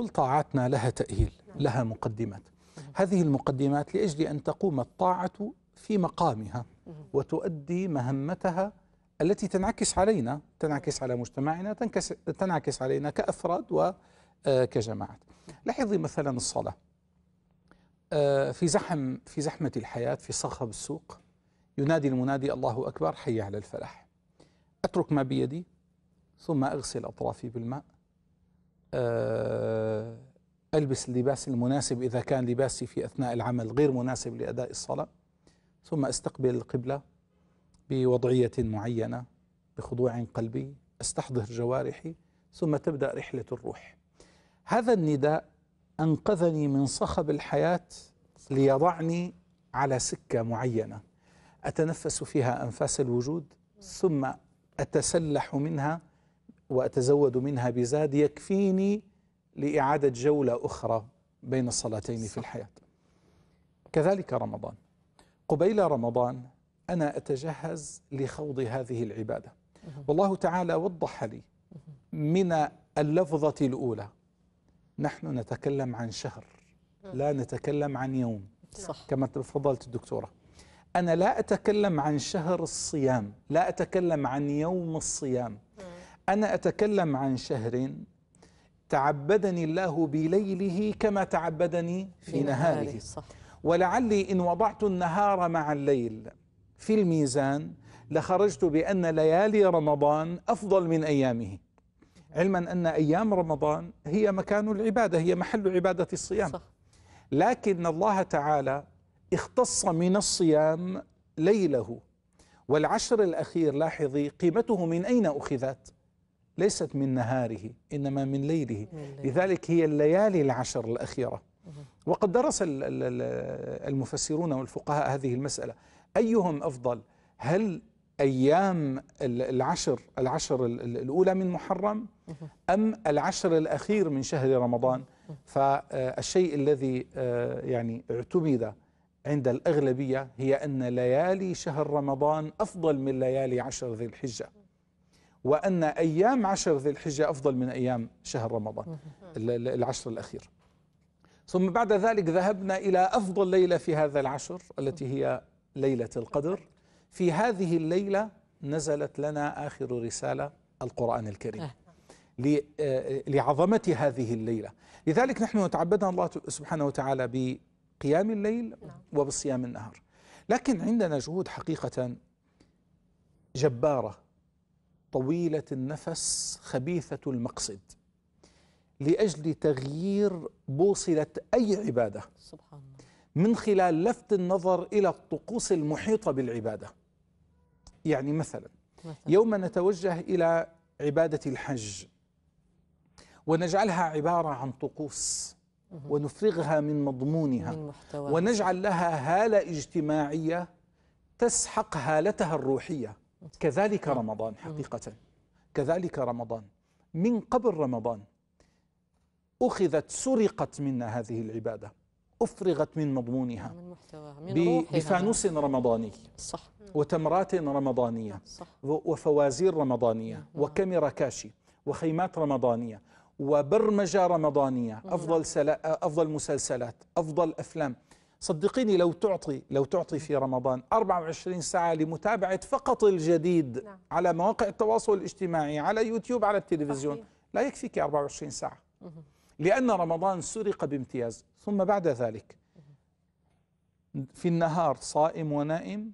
كل طاعاتنا لها تأهيل لها مقدمات هذه المقدمات لأجل أن تقوم الطاعة في مقامها وتؤدي مهمتها التي تنعكس علينا تنعكس على مجتمعنا تنعكس علينا كأفراد وكجماعات آه، لاحظي مثلا الصلاة آه، في زحم في زحمة الحياة في صخب السوق ينادي المنادي الله أكبر حي على الفلاح أترك ما بيدي ثم أغسل أطرافي بالماء آه، ألبس اللباس المناسب إذا كان لباسي في أثناء العمل غير مناسب لأداء الصلاة ثم أستقبل القبلة بوضعية معينة بخضوع قلبي أستحضر جوارحي ثم تبدأ رحلة الروح هذا النداء أنقذني من صخب الحياة ليضعني على سكة معينة أتنفس فيها أنفاس الوجود ثم أتسلح منها وأتزود منها بزاد يكفيني لإعادة جولة أخرى بين الصلاتين في الحياة كذلك رمضان قبيل رمضان أنا أتجهز لخوض هذه العبادة والله تعالى وضح لي من اللفظة الأولى نحن نتكلم عن شهر لا نتكلم عن يوم صح. نعم. كما تفضلت الدكتورة أنا لا أتكلم عن شهر الصيام لا أتكلم عن يوم الصيام أنا أتكلم عن شهر تعبدني الله بليله كما تعبدني في نهاره صح. ولعلي إن وضعت النهار مع الليل في الميزان لخرجت بأن ليالي رمضان أفضل من أيامه علما أن أيام رمضان هي مكان العبادة هي محل عبادة الصيام صح. لكن الله تعالى اختص من الصيام ليله والعشر الأخير لاحظي قيمته من أين أخذت ليست من نهاره إنما من ليله لذلك هي الليالي العشر الأخيرة وقد درس المفسرون والفقهاء هذه المسألة أيهم أفضل هل أيام العشر العشر الأولى من محرم أم العشر الأخير من شهر رمضان فالشيء الذي آه، يعني اعتمد عند الأغلبية هي أن ليالي شهر رمضان أفضل من ليالي عشر ذي الحجة وأن أيام عشر ذي الحجة أفضل من أيام شهر رمضان العشر الأخير ثم بعد ذلك ذهبنا إلى أفضل ليلة في هذا العشر التي هي ليلة القدر في هذه الليلة نزلت لنا آخر رسالة القرآن الكريم أه. آه، لعظمة هذه الليلة لذلك نحن نتعبدنا الله سبحانه وتعالى بقيام الليل نعم. وبصيام النهار لكن عندنا جهود حقيقة جبارة طويلة النفس خبيثة المقصد لأجل تغيير بوصلة أي عبادة سبحان الله من خلال لفت النظر إلى الطقوس المحيطة بالعبادة يعني مثلا, مثلا يوم نتوجه إلى عبادة الحج ونجعلها عبارة عن طقوس ونفرغها من مضمونها من ونجعل لها هالة اجتماعية تسحق هالتها الروحية كذلك نعم. رمضان نعم. حقيقة كذلك رمضان من قبل رمضان أخذت سرقت منا هذه العبادة أفرغت من مضمونها من محتواها من بفانوس رمضاني صح وتمرات رمضانية صح وفوازير رمضانية نعم. وكاميرا كاشي وخيمات رمضانية وبرمجة رمضانية أفضل, أفضل مسلسلات أفضل أفلام صدقيني لو تعطي لو تعطي في رمضان 24 ساعة لمتابعة فقط الجديد نعم. على مواقع التواصل الاجتماعي على يوتيوب على التلفزيون صحيح. لا يكفيك 24 ساعة لأن رمضان سرق بامتياز ثم بعد ذلك في النهار صائم ونائم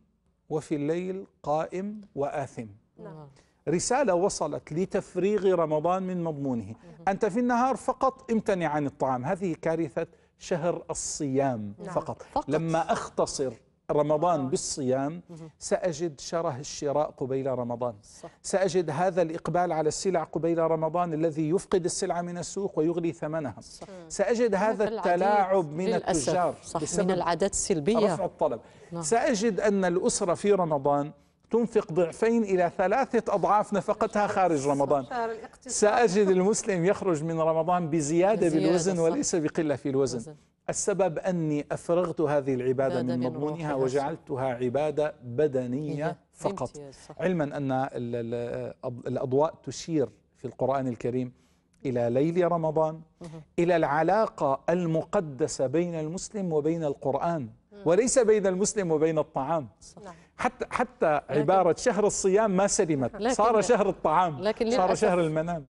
وفي الليل قائم وآثم نعم. نعم. رسالة وصلت لتفريغ رمضان من مضمونه أنت في النهار فقط امتنع عن الطعام هذه كارثة شهر الصيام نعم فقط. فقط لما أختصر رمضان آه. بالصيام سأجد شره الشراء قبيل رمضان صح. سأجد هذا الإقبال على السلع قبيل رمضان الذي يفقد السلعة من السوق ويغلي ثمنها صح. سأجد هذا التلاعب من التجار صح. بسبب من العادات السلبية رفع الطلب نعم. سأجد أن الأسرة في رمضان تنفق ضعفين إلى ثلاثة أضعاف نفقتها خارج رمضان سأجد المسلم يخرج من رمضان بزيادة بالوزن وليس بقلة في الوزن السبب أني أفرغت هذه العبادة من مضمونها وجعلتها عبادة بدنية فقط علما أن الأضواء تشير في القرآن الكريم إلى ليل رمضان إلى العلاقة المقدسة بين المسلم وبين القرآن وليس بين المسلم وبين الطعام نعم. حتى حتى عبارة شهر الصيام ما سلمت صار شهر الطعام صار شهر المنام